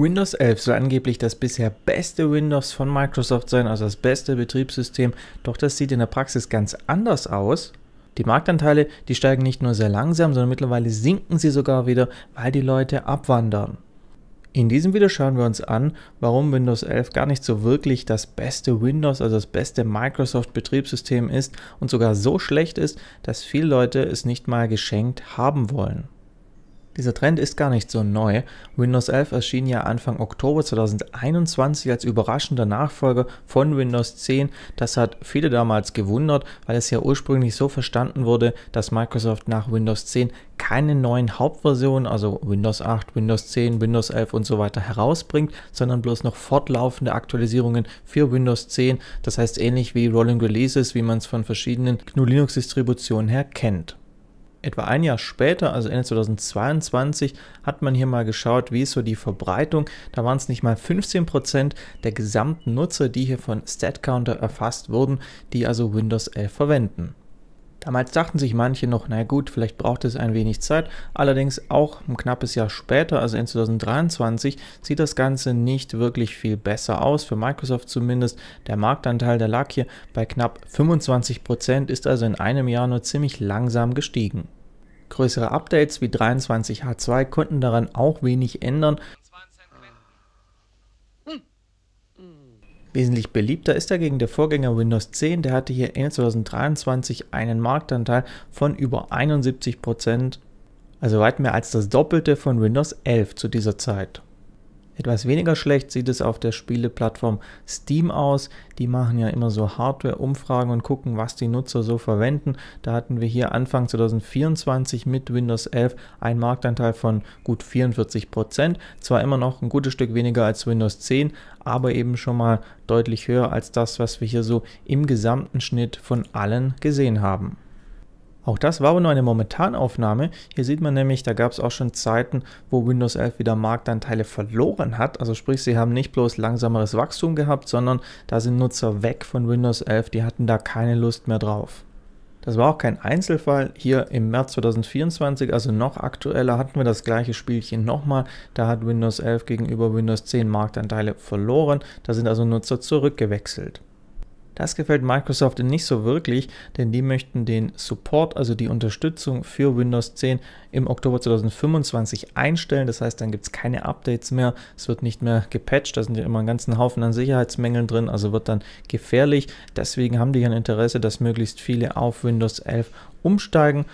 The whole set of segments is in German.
Windows 11 soll angeblich das bisher beste Windows von Microsoft sein, also das beste Betriebssystem, doch das sieht in der Praxis ganz anders aus. Die Marktanteile, die steigen nicht nur sehr langsam, sondern mittlerweile sinken sie sogar wieder, weil die Leute abwandern. In diesem Video schauen wir uns an, warum Windows 11 gar nicht so wirklich das beste Windows, also das beste Microsoft-Betriebssystem ist und sogar so schlecht ist, dass viele Leute es nicht mal geschenkt haben wollen. Dieser Trend ist gar nicht so neu. Windows 11 erschien ja Anfang Oktober 2021 als überraschender Nachfolger von Windows 10. Das hat viele damals gewundert, weil es ja ursprünglich so verstanden wurde, dass Microsoft nach Windows 10 keine neuen Hauptversionen, also Windows 8, Windows 10, Windows 11 und so weiter herausbringt, sondern bloß noch fortlaufende Aktualisierungen für Windows 10. Das heißt ähnlich wie Rolling Releases, wie man es von verschiedenen GNU Linux-Distributionen her kennt etwa ein Jahr später, also Ende 2022, hat man hier mal geschaut, wie ist so die Verbreitung. Da waren es nicht mal 15% Prozent der gesamten Nutzer, die hier von StatCounter erfasst wurden, die also Windows 11 verwenden. Damals dachten sich manche noch, na gut, vielleicht braucht es ein wenig Zeit. Allerdings auch ein knappes Jahr später, also in 2023, sieht das Ganze nicht wirklich viel besser aus, für Microsoft zumindest. Der Marktanteil, der lag hier bei knapp 25%, Prozent, ist also in einem Jahr nur ziemlich langsam gestiegen. Größere Updates wie 23H2 konnten daran auch wenig ändern. Wesentlich beliebter ist dagegen der Vorgänger Windows 10, der hatte hier Ende 2023 einen Marktanteil von über 71%, also weit mehr als das Doppelte von Windows 11 zu dieser Zeit. Etwas weniger schlecht sieht es auf der Spieleplattform Steam aus. Die machen ja immer so Hardware-Umfragen und gucken, was die Nutzer so verwenden. Da hatten wir hier Anfang 2024 mit Windows 11 einen Marktanteil von gut 44 Prozent. Zwar immer noch ein gutes Stück weniger als Windows 10, aber eben schon mal deutlich höher als das, was wir hier so im gesamten Schnitt von allen gesehen haben. Auch das war aber nur eine Momentanaufnahme. Hier sieht man nämlich, da gab es auch schon Zeiten, wo Windows 11 wieder Marktanteile verloren hat. Also sprich, sie haben nicht bloß langsameres Wachstum gehabt, sondern da sind Nutzer weg von Windows 11, die hatten da keine Lust mehr drauf. Das war auch kein Einzelfall. Hier im März 2024, also noch aktueller, hatten wir das gleiche Spielchen nochmal. Da hat Windows 11 gegenüber Windows 10 Marktanteile verloren. Da sind also Nutzer zurückgewechselt. Das gefällt Microsoft nicht so wirklich, denn die möchten den Support, also die Unterstützung für Windows 10 im Oktober 2025 einstellen. Das heißt, dann gibt es keine Updates mehr, es wird nicht mehr gepatcht, da sind ja immer einen ganzen Haufen an Sicherheitsmängeln drin, also wird dann gefährlich. Deswegen haben die ein Interesse, dass möglichst viele auf Windows 11 umsteigen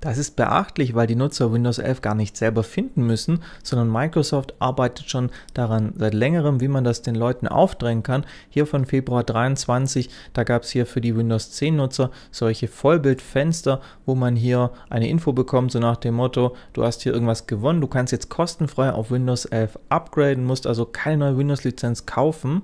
das ist beachtlich, weil die Nutzer Windows 11 gar nicht selber finden müssen, sondern Microsoft arbeitet schon daran seit längerem, wie man das den Leuten aufdrängen kann. Hier von Februar 23, da gab es hier für die Windows 10 Nutzer solche Vollbildfenster, wo man hier eine Info bekommt, so nach dem Motto, du hast hier irgendwas gewonnen, du kannst jetzt kostenfrei auf Windows 11 upgraden, musst also keine neue Windows-Lizenz kaufen.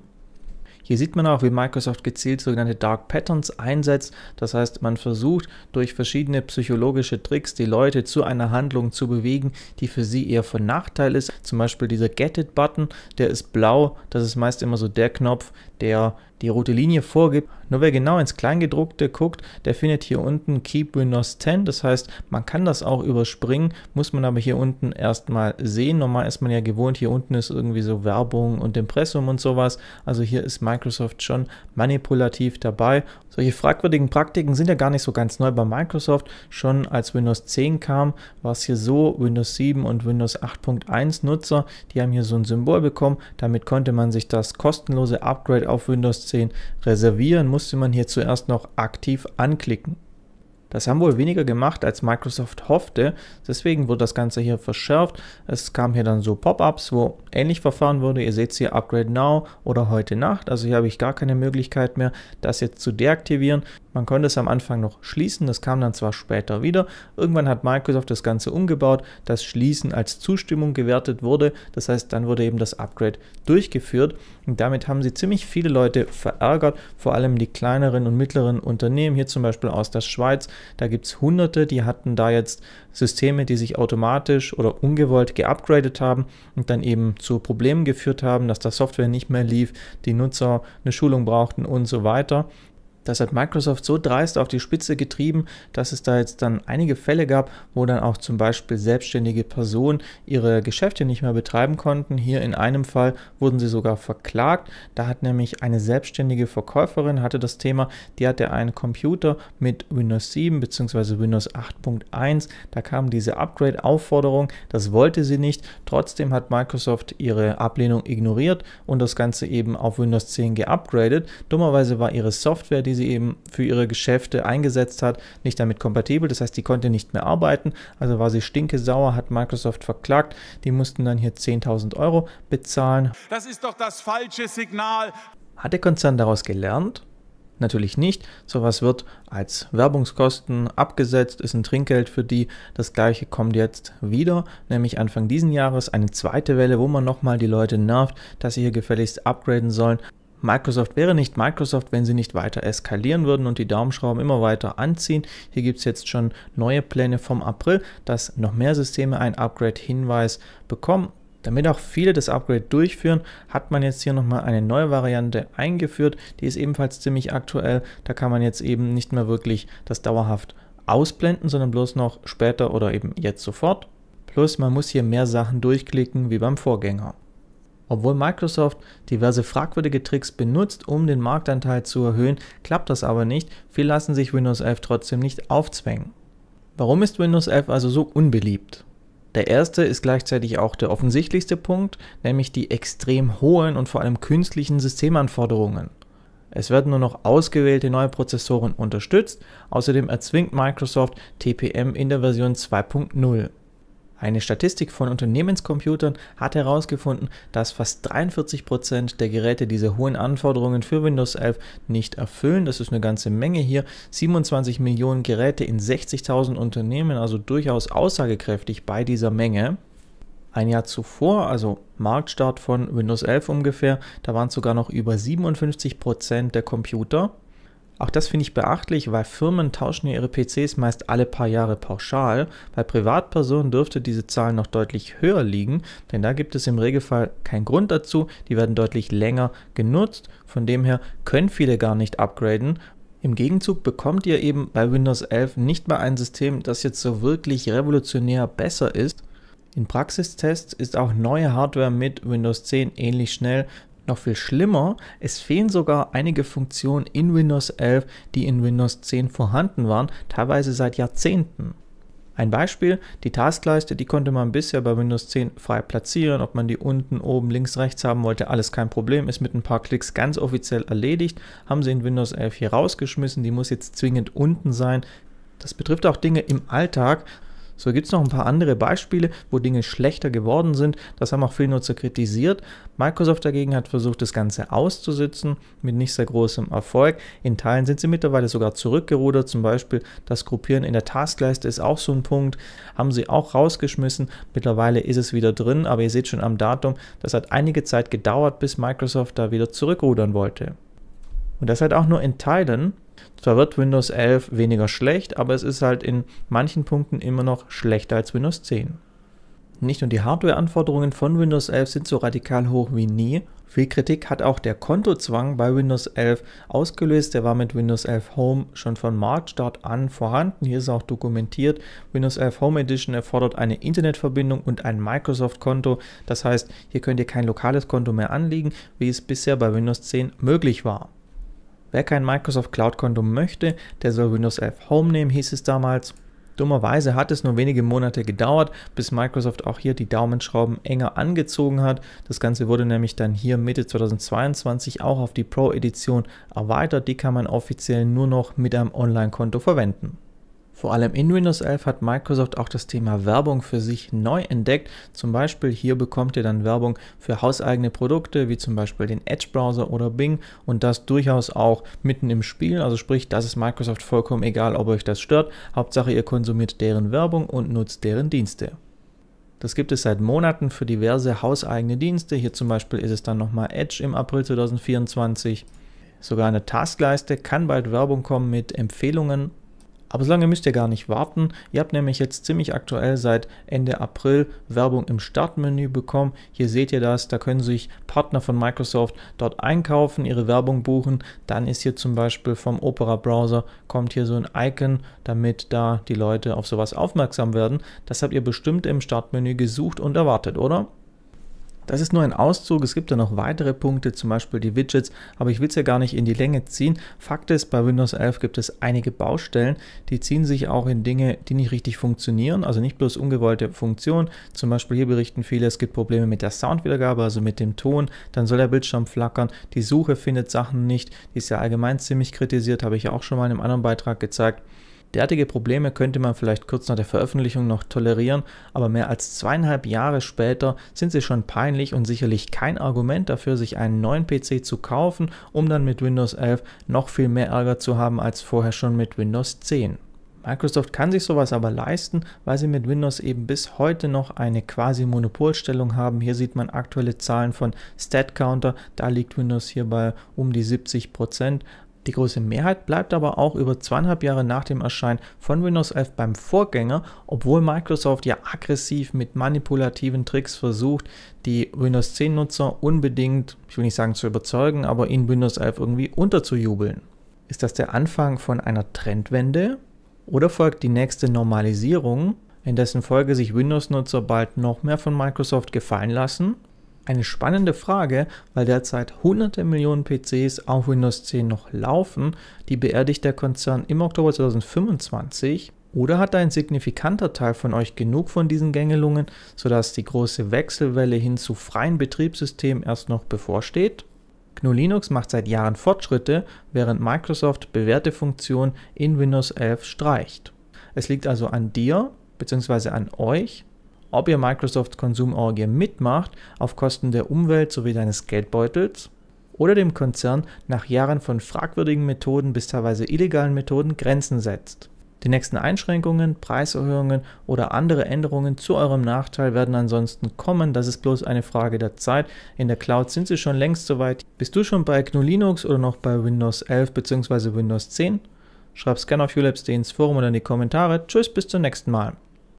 Hier sieht man auch, wie Microsoft gezielt sogenannte Dark Patterns einsetzt. Das heißt, man versucht durch verschiedene psychologische Tricks die Leute zu einer Handlung zu bewegen, die für sie eher von Nachteil ist. Zum Beispiel dieser Get It Button, der ist blau. Das ist meist immer so der Knopf, der die rote Linie vorgibt. Nur wer genau ins Kleingedruckte guckt, der findet hier unten Keep Windows 10. Das heißt, man kann das auch überspringen, muss man aber hier unten erstmal sehen. Normal ist man ja gewohnt, hier unten ist irgendwie so Werbung und Impressum und sowas. Also hier ist Microsoft schon manipulativ dabei solche fragwürdigen Praktiken sind ja gar nicht so ganz neu bei Microsoft. Schon als Windows 10 kam, war es hier so, Windows 7 und Windows 8.1 Nutzer, die haben hier so ein Symbol bekommen. Damit konnte man sich das kostenlose Upgrade auf Windows 10 reservieren, musste man hier zuerst noch aktiv anklicken. Das haben wohl weniger gemacht, als Microsoft hoffte. Deswegen wurde das Ganze hier verschärft. Es kam hier dann so Pop-ups, wo ähnlich verfahren würde, ihr seht es hier Upgrade Now oder heute Nacht, also hier habe ich gar keine Möglichkeit mehr, das jetzt zu deaktivieren. Man konnte es am Anfang noch schließen, das kam dann zwar später wieder. Irgendwann hat Microsoft das Ganze umgebaut, dass Schließen als Zustimmung gewertet wurde. Das heißt, dann wurde eben das Upgrade durchgeführt. Und damit haben sie ziemlich viele Leute verärgert, vor allem die kleineren und mittleren Unternehmen, hier zum Beispiel aus der Schweiz. Da gibt es hunderte, die hatten da jetzt Systeme, die sich automatisch oder ungewollt geupgradet haben und dann eben zu Problemen geführt haben, dass das Software nicht mehr lief, die Nutzer eine Schulung brauchten und so weiter. Das hat Microsoft so dreist auf die Spitze getrieben, dass es da jetzt dann einige Fälle gab, wo dann auch zum Beispiel selbstständige Personen ihre Geschäfte nicht mehr betreiben konnten. Hier in einem Fall wurden sie sogar verklagt. Da hat nämlich eine selbstständige Verkäuferin hatte das Thema, die hatte einen Computer mit Windows 7 bzw. Windows 8.1. Da kam diese Upgrade-Aufforderung, das wollte sie nicht. Trotzdem hat Microsoft ihre Ablehnung ignoriert und das Ganze eben auf Windows 10 geupgradet. Dummerweise war ihre Software, die die sie eben für ihre Geschäfte eingesetzt hat, nicht damit kompatibel. Das heißt, die konnte nicht mehr arbeiten. Also war sie stinkesauer, hat Microsoft verklagt. Die mussten dann hier 10.000 Euro bezahlen. Das ist doch das falsche Signal. Hat der Konzern daraus gelernt? Natürlich nicht. Sowas wird als Werbungskosten abgesetzt, ist ein Trinkgeld für die. Das gleiche kommt jetzt wieder, nämlich Anfang diesen Jahres eine zweite Welle, wo man nochmal die Leute nervt, dass sie hier gefälligst upgraden sollen. Microsoft wäre nicht Microsoft, wenn sie nicht weiter eskalieren würden und die Daumenschrauben immer weiter anziehen. Hier gibt es jetzt schon neue Pläne vom April, dass noch mehr Systeme einen Upgrade-Hinweis bekommen. Damit auch viele das Upgrade durchführen, hat man jetzt hier nochmal eine neue Variante eingeführt. Die ist ebenfalls ziemlich aktuell. Da kann man jetzt eben nicht mehr wirklich das dauerhaft ausblenden, sondern bloß noch später oder eben jetzt sofort. Plus man muss hier mehr Sachen durchklicken wie beim Vorgänger. Obwohl Microsoft diverse fragwürdige Tricks benutzt, um den Marktanteil zu erhöhen, klappt das aber nicht. Viele lassen sich Windows 11 trotzdem nicht aufzwängen. Warum ist Windows 11 also so unbeliebt? Der erste ist gleichzeitig auch der offensichtlichste Punkt, nämlich die extrem hohen und vor allem künstlichen Systemanforderungen. Es werden nur noch ausgewählte neue Prozessoren unterstützt, außerdem erzwingt Microsoft TPM in der Version 2.0. Eine Statistik von Unternehmenscomputern hat herausgefunden, dass fast 43% der Geräte diese hohen Anforderungen für Windows 11 nicht erfüllen. Das ist eine ganze Menge hier. 27 Millionen Geräte in 60.000 Unternehmen, also durchaus aussagekräftig bei dieser Menge. Ein Jahr zuvor, also Marktstart von Windows 11 ungefähr, da waren es sogar noch über 57% der Computer. Auch das finde ich beachtlich, weil Firmen tauschen ihre PCs meist alle paar Jahre pauschal. Bei Privatpersonen dürfte diese Zahl noch deutlich höher liegen, denn da gibt es im Regelfall keinen Grund dazu. Die werden deutlich länger genutzt. Von dem her können viele gar nicht upgraden. Im Gegenzug bekommt ihr eben bei Windows 11 nicht mal ein System, das jetzt so wirklich revolutionär besser ist. In Praxistests ist auch neue Hardware mit Windows 10 ähnlich schnell noch viel schlimmer, es fehlen sogar einige Funktionen in Windows 11, die in Windows 10 vorhanden waren, teilweise seit Jahrzehnten. Ein Beispiel, die Taskleiste, die konnte man bisher bei Windows 10 frei platzieren, ob man die unten, oben, links, rechts haben wollte, alles kein Problem, ist mit ein paar Klicks ganz offiziell erledigt, haben sie in Windows 11 hier rausgeschmissen, die muss jetzt zwingend unten sein. Das betrifft auch Dinge im Alltag, so gibt es noch ein paar andere Beispiele, wo Dinge schlechter geworden sind. Das haben auch viele Nutzer kritisiert. Microsoft dagegen hat versucht, das Ganze auszusitzen, mit nicht sehr großem Erfolg. In Teilen sind sie mittlerweile sogar zurückgerudert. Zum Beispiel das Gruppieren in der Taskleiste ist auch so ein Punkt. Haben sie auch rausgeschmissen. Mittlerweile ist es wieder drin, aber ihr seht schon am Datum, das hat einige Zeit gedauert, bis Microsoft da wieder zurückrudern wollte. Und das halt auch nur in Teilen. Zwar wird Windows 11 weniger schlecht, aber es ist halt in manchen Punkten immer noch schlechter als Windows 10. Nicht nur die Hardware-Anforderungen von Windows 11 sind so radikal hoch wie nie. Viel Kritik hat auch der Kontozwang bei Windows 11 ausgelöst. Der war mit Windows 11 Home schon von Marktstart an vorhanden. Hier ist auch dokumentiert. Windows 11 Home Edition erfordert eine Internetverbindung und ein Microsoft-Konto. Das heißt, hier könnt ihr kein lokales Konto mehr anlegen, wie es bisher bei Windows 10 möglich war. Wer kein Microsoft Cloud Konto möchte, der soll Windows 11 Home nehmen, hieß es damals. Dummerweise hat es nur wenige Monate gedauert, bis Microsoft auch hier die Daumenschrauben enger angezogen hat. Das Ganze wurde nämlich dann hier Mitte 2022 auch auf die Pro-Edition erweitert. Die kann man offiziell nur noch mit einem Online-Konto verwenden. Vor allem in Windows 11 hat Microsoft auch das Thema Werbung für sich neu entdeckt. Zum Beispiel hier bekommt ihr dann Werbung für hauseigene Produkte wie zum Beispiel den Edge-Browser oder Bing und das durchaus auch mitten im Spiel. Also sprich, das ist Microsoft vollkommen egal, ob euch das stört. Hauptsache, ihr konsumiert deren Werbung und nutzt deren Dienste. Das gibt es seit Monaten für diverse hauseigene Dienste. Hier zum Beispiel ist es dann nochmal Edge im April 2024. Sogar eine Taskleiste kann bald Werbung kommen mit Empfehlungen aber solange müsst ihr gar nicht warten. Ihr habt nämlich jetzt ziemlich aktuell seit Ende April Werbung im Startmenü bekommen. Hier seht ihr das, da können sich Partner von Microsoft dort einkaufen, ihre Werbung buchen. Dann ist hier zum Beispiel vom Opera Browser kommt hier so ein Icon, damit da die Leute auf sowas aufmerksam werden. Das habt ihr bestimmt im Startmenü gesucht und erwartet, oder? Das ist nur ein Auszug, es gibt da noch weitere Punkte, zum Beispiel die Widgets, aber ich will es ja gar nicht in die Länge ziehen. Fakt ist, bei Windows 11 gibt es einige Baustellen, die ziehen sich auch in Dinge, die nicht richtig funktionieren, also nicht bloß ungewollte Funktionen. Zum Beispiel hier berichten viele, es gibt Probleme mit der Soundwiedergabe, also mit dem Ton, dann soll der Bildschirm flackern, die Suche findet Sachen nicht, die ist ja allgemein ziemlich kritisiert, habe ich ja auch schon mal in einem anderen Beitrag gezeigt. Derartige Probleme könnte man vielleicht kurz nach der Veröffentlichung noch tolerieren, aber mehr als zweieinhalb Jahre später sind sie schon peinlich und sicherlich kein Argument dafür, sich einen neuen PC zu kaufen, um dann mit Windows 11 noch viel mehr Ärger zu haben als vorher schon mit Windows 10. Microsoft kann sich sowas aber leisten, weil sie mit Windows eben bis heute noch eine quasi Monopolstellung haben. Hier sieht man aktuelle Zahlen von StatCounter, da liegt Windows hier bei um die 70 Prozent. Die große Mehrheit bleibt aber auch über zweieinhalb Jahre nach dem Erscheinen von Windows 11 beim Vorgänger, obwohl Microsoft ja aggressiv mit manipulativen Tricks versucht, die Windows 10 Nutzer unbedingt, ich will nicht sagen zu überzeugen, aber in Windows 11 irgendwie unterzujubeln. Ist das der Anfang von einer Trendwende? Oder folgt die nächste Normalisierung, in dessen Folge sich Windows-Nutzer bald noch mehr von Microsoft gefallen lassen eine spannende Frage, weil derzeit hunderte Millionen PCs auf Windows 10 noch laufen, die beerdigt der Konzern im Oktober 2025. Oder hat ein signifikanter Teil von euch genug von diesen Gängelungen, sodass die große Wechselwelle hin zu freien Betriebssystemen erst noch bevorsteht? GNU Linux macht seit Jahren Fortschritte, während Microsoft bewährte Funktionen in Windows 11 streicht. Es liegt also an dir bzw. an euch, ob ihr Microsoft Konsumorgie mitmacht auf Kosten der Umwelt sowie deines Geldbeutels oder dem Konzern nach Jahren von fragwürdigen Methoden bis teilweise illegalen Methoden Grenzen setzt. Die nächsten Einschränkungen, Preiserhöhungen oder andere Änderungen zu eurem Nachteil werden ansonsten kommen. Das ist bloß eine Frage der Zeit. In der Cloud sind sie schon längst soweit. Bist du schon bei GNU Linux oder noch bei Windows 11 bzw. Windows 10? Schreib's gerne auf ulabs.de ins Forum oder in die Kommentare. Tschüss, bis zum nächsten Mal.